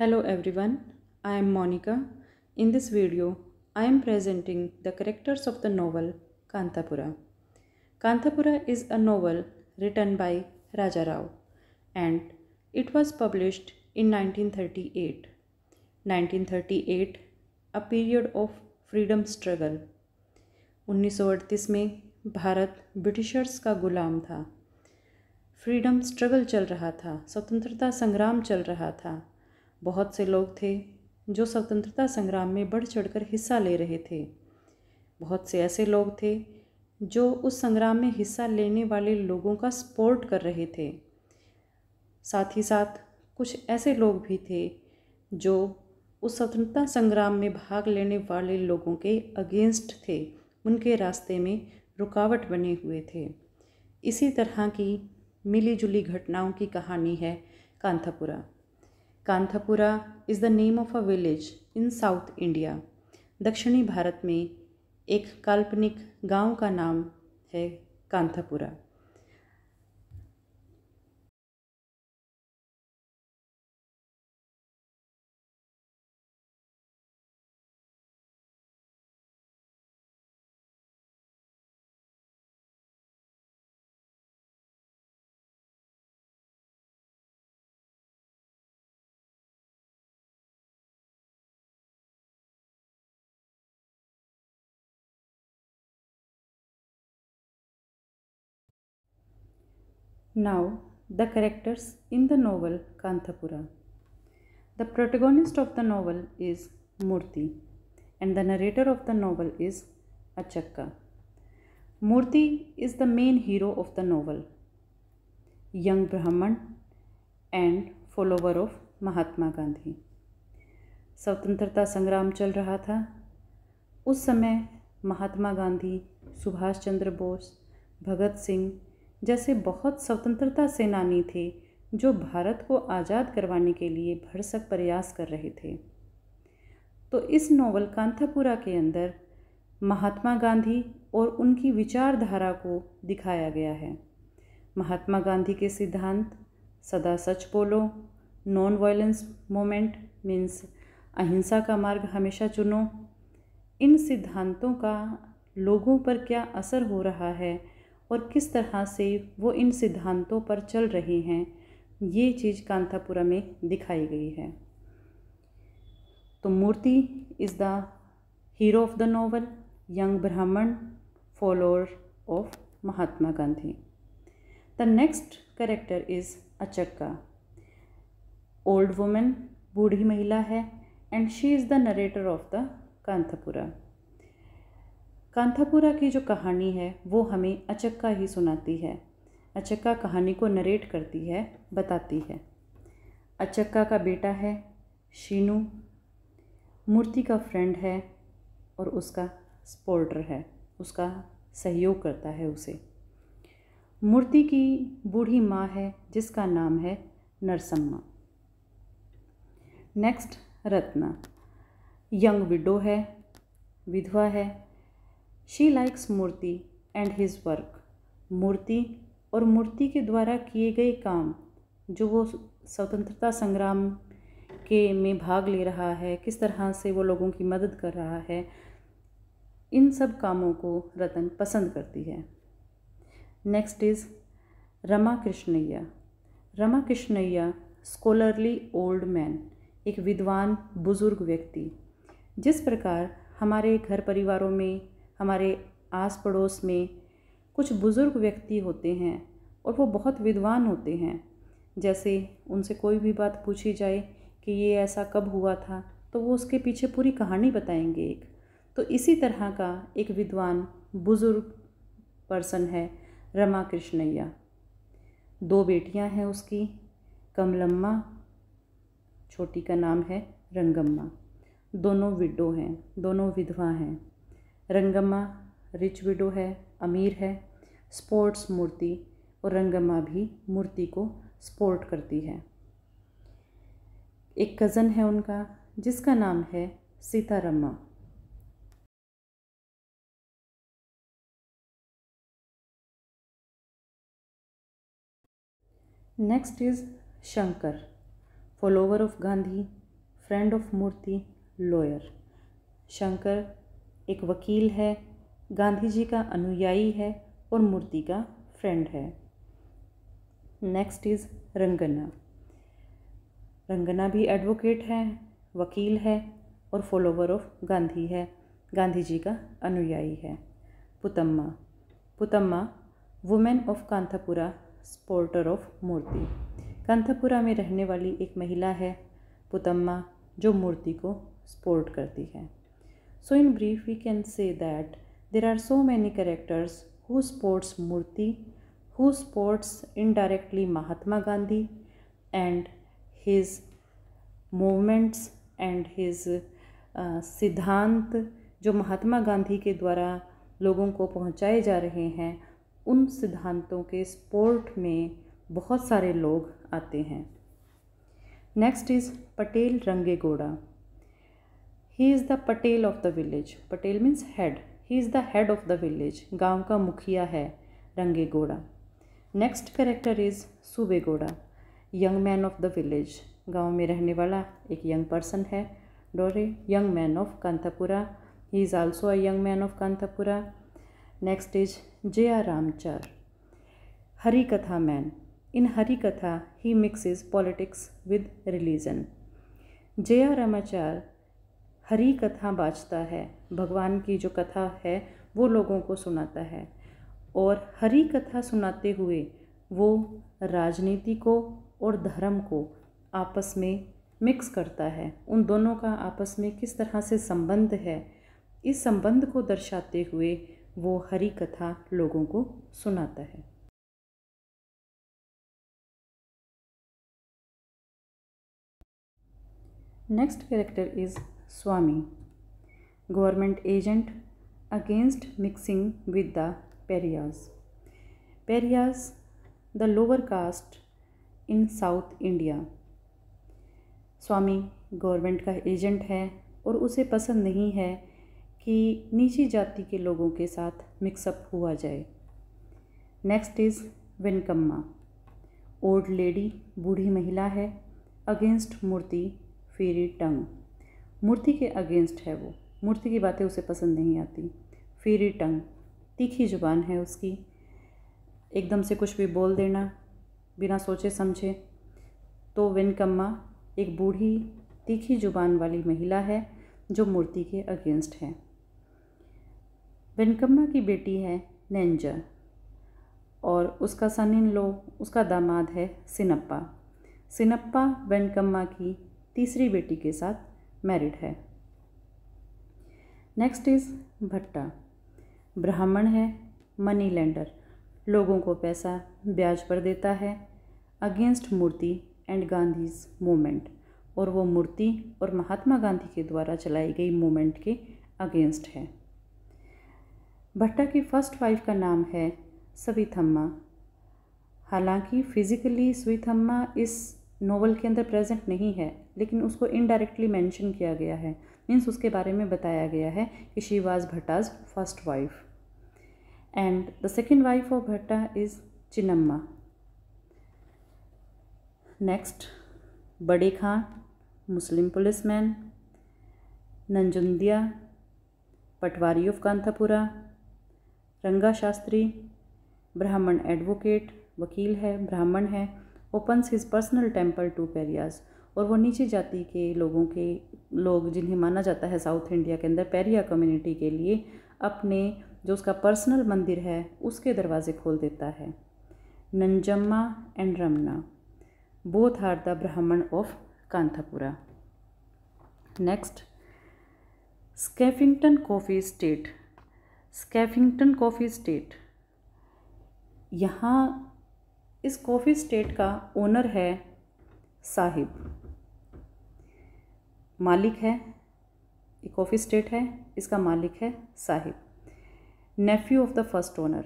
Hello everyone, I am Monica. In this video, I am presenting the characters of the novel Kantapura. Kantapura is a novel written by Raja Rao and it was published in 1938. 1938, a period of freedom struggle. 1938 में Bharat Britishers का गुलाम था freedom struggle चल रहा था स्वतंत्रता संग्राम चल रहा था बहुत से लोग थे जो स्वतंत्रता संग्राम में बढ़ चढ़कर हिस्सा ले रहे थे बहुत से ऐसे लोग थे जो उस संग्राम में हिस्सा लेने वाले लोगों का सपोर्ट कर रहे थे साथ ही साथ कुछ ऐसे लोग भी थे जो उस स्वतंत्रता संग्राम में भाग लेने वाले लोगों के अगेंस्ट थे उनके रास्ते में रुकावट बने हुए थे इसी तरह की मिलीजुली घटनाओं की कहानी है Kanthapura Kanthapura is the name of a village in South India दक्षिणी भारत में एक काल्पनिक गांव का नाम है Kanthapura Now, the characters in the novel Kanthapura. The protagonist of the novel is Murti, and the narrator of the novel is Achakka. Murti is the main hero of the novel, young Brahman and follower of Mahatma Gandhi. स्वतंत्रता संग्राम चल रहा था उस समय महात्मा गांधी सुभाष चंद्र बोस भगत सिंह जैसे बहुत स्वतंत्रता सेनानी थे जो भारत को आज़ाद करवाने के लिए भरसक प्रयास कर रहे थे तो इस नोवेल कांथापुरा के अंदर महात्मा गांधी और उनकी विचारधारा को दिखाया गया है महात्मा गांधी के सिद्धांत सदा सच बोलो नॉन वायलेंस मोमेंट मीन्स अहिंसा का मार्ग हमेशा चुनो इन सिद्धांतों का लोगों पर क्या असर हो रहा है और किस तरह से वो इन सिद्धांतों पर चल रहे हैं ये चीज़ कांतापुरा में दिखाई गई है तो Murthy is the hero of the novel young Brahmin follower of Mahatma Gandhi the next character is Achakka old women बूढ़ी महिला है and she is the narrator of the Kanthapura Kanthapura की जो कहानी है वो हमें अचक्का ही सुनाती है अचक्का कहानी को नरेट करती है बताती है अचक्का का बेटा है शीनू मूर्ति का फ्रेंड है और उसका स्पोर्टर है उसका सहयोग करता है उसे मूर्ति की बूढ़ी माँ है जिसका नाम है Narsamma next Ratna young widow है विधवा है she likes Murthy and his work Murthy और मूर्ति के द्वारा किए गए काम जो वो स्वतंत्रता संग्राम के में भाग ले रहा है किस तरह से वो लोगों की मदद कर रहा है इन सब कामों को रतन पसंद करती है next is Rama Krishnaiah Rama Krishnaiah scholarly old man एक विद्वान बुज़ुर्ग व्यक्ति जिस प्रकार हमारे घर परिवारों में हमारे आस पड़ोस में कुछ बुज़ुर्ग व्यक्ति होते हैं और वो बहुत विद्वान होते हैं जैसे उनसे कोई भी बात पूछी जाए कि ये ऐसा कब हुआ था तो वो उसके पीछे पूरी कहानी बताएंगे एक तो इसी तरह का एक विद्वान बुज़ुर्ग पर्सन है रमा कृष्णैया दो बेटियां हैं उसकी कमलम्मा छोटी का नाम है रंगम्मा दोनों विडो हैं दोनों विधवा हैं रंगम्मा रिच विडो है अमीर है स्पोर्ट्स मूर्ति और रंगम्मा भी मूर्ति को सपोर्ट करती है एक कज़न है उनका जिसका नाम है Seetharamma next is Shankar follower of Gandhi friend of Murthy lawyer Shankar एक वकील है गांधी जी का अनुयायी है और मूर्ति का फ्रेंड है नेक्स्ट इज़ रंगना रंगना भी एडवोकेट है वकील है और फॉलोवर ऑफ गांधी है गांधी जी का अनुयायी है Puttamma Puttamma women of Kanthapura supporter of Murthy Kanthapura में रहने वाली एक महिला है पुतम्मा जो मूर्ति को स्पोर्ट करती है So in brief we can say that there are so many characters who supports Murthy, who supports indirectly Mahatma Gandhi and his movements and his uh, सिद्धांत जो महात्मा गांधी के द्वारा लोगों को पहुंचाए जा रहे हैं उन सिद्धांतों के सपोर्ट में बहुत सारे लोग आते हैं next is Patel Rangegowda he is the Patel of the village Patel means head he is the head of the village गांव का मुखिया है रंगे गोड़ा next character is Subbe Gowda young man of the village गांव में रहने वाला एक यंग पर्सन है Dore young man of Kanthapura he is also a young man of Kanthapura next is J R Ramachar Hari Katha man in Hari Katha he mixes politics with religion J R Ramachar Hari Katha बाजता है भगवान की जो कथा है वो लोगों को सुनाता है और हरी कथा सुनाते हुए वो राजनीति को और धर्म को आपस में मिक्स करता है उन दोनों का आपस में किस तरह से संबंध है इस संबंध को दर्शाते हुए वो हरी कथा लोगों को सुनाता है next character is Swami, government agent against mixing with the Periyas. Periyas, the lower caste in South India. Swami government का एजेंट है और उसे पसंद नहीं है कि नीची जाति के लोगों के साथ मिक्सअप हुआ जाए next is Venkamma old lady बूढ़ी महिला है अगेंस्ट मूर्ति फेरी टंग मूर्ति के अगेंस्ट है वो मूर्ति की बातें उसे पसंद नहीं आती फेरी टंग तीखी जुबान है उसकी एकदम से कुछ भी बोल देना बिना सोचे समझे तो वेनकम्मा एक बूढ़ी तीखी जुबान वाली महिला है जो मूर्ति के अगेंस्ट है वेनकम्मा की बेटी है नैंजर और उसका सन इन लो उसका दामाद है सिनप्पा सिनप्पा वेनकम्मा की तीसरी बेटी के साथ मैरिड है नेक्स्ट इज़ भट्टा ब्राह्मण है मनी लेंडर लोगों को पैसा ब्याज पर देता है against Murthy and Gandhi's movement और वो मूर्ति और महात्मा गांधी के द्वारा चलाई गई मूवमेंट के अगेंस्ट है भट्टा की फर्स्ट वाइफ का नाम है सविथम्मा हालांकि फिजिकली सुइथम्मा इस नोवल के अंदर प्रेजेंट नहीं है लेकिन उसको इनडायरेक्टली मेंशन किया गया है मीन्स उसके बारे में बताया गया है कि she was Bhatta's first wife and the second wife of Bhatta is Chinnamma next Bade Khan Muslim police man Nanjundia patwari of Kanthapura Ranga Shastri Brahmin advocate वकील है ब्राह्मण है opens his personal temple to Pariahs और वो नीचे जाति के लोगों के लोग जिन्हें माना जाता है साउथ इंडिया के अंदर पेरिया कम्युनिटी के लिए अपने जो उसका पर्सनल मंदिर है उसके दरवाजे खोल देता है Nanjamma and Ramana both are the Brahmin of Kanthapura next Skeffington coffee estate Skeffington coffee estate यहाँ इस कॉफ़ी स्टेट का ओनर है साहिब मालिक है ये कॉफ़ी स्टेट है इसका मालिक है sahib nephew of the first owner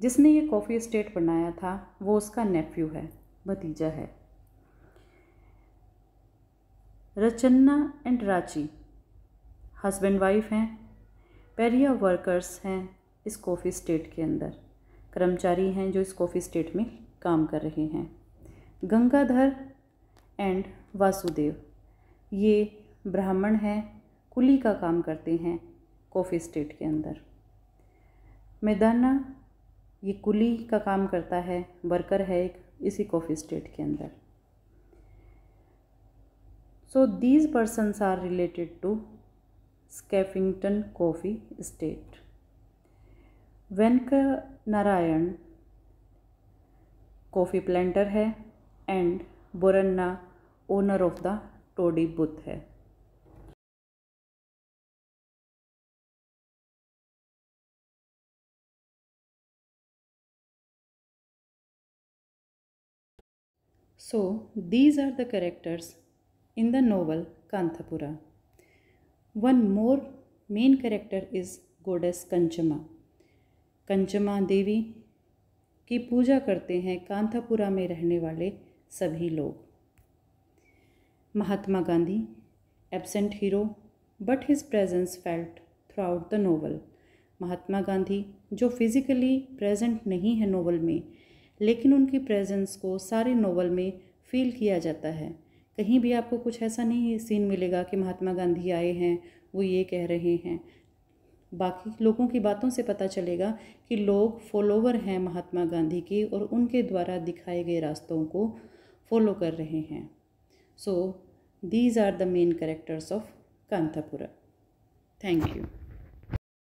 जिसने ये कॉफ़ी स्टेट बनाया था वो उसका नेफ्यू है भतीजा है Rachanna and Rachi husband wife हैं पेरिया वर्कर्स हैं इस कॉफ़ी स्टेट के अंदर कर्मचारी हैं जो इस कॉफ़ी स्टेट में काम कर रहे हैं गंगाधर एंड वासुदेव ये ब्राह्मण हैं कुली का काम करते हैं कॉफ़ी स्टेट के अंदर मैदाना ये कुली का काम करता है वर्कर है एक इसी कॉफ़ी स्टेट के अंदर so these persons are related to Skeffington coffee estate Venka Narayan coffee planter है and Boranna owner of the toddy booth है so these are the characters in the novel Kanthapura one more main character is goddess Kenchamma Kenchamma देवी की पूजा करते हैं कांथापुरा में रहने वाले सभी लोग Mahatma Gandhi absent hero but his presence felt throughout the novel Mahatma Gandhi जो फिज़िकली प्रेजेंट नहीं है नोवल में लेकिन उनकी प्रेजेंस को सारे नोवल में फील किया जाता है कहीं भी आपको कुछ ऐसा नहीं सीन मिलेगा कि महात्मा गांधी आए हैं वो ये कह रहे हैं बाकी लोगों की बातों से पता चलेगा कि लोग फॉलोवर हैं महात्मा गांधी के और उनके द्वारा दिखाए गए रास्तों को फॉलो कर रहे हैं so these are the main characters of Kanthapura thank you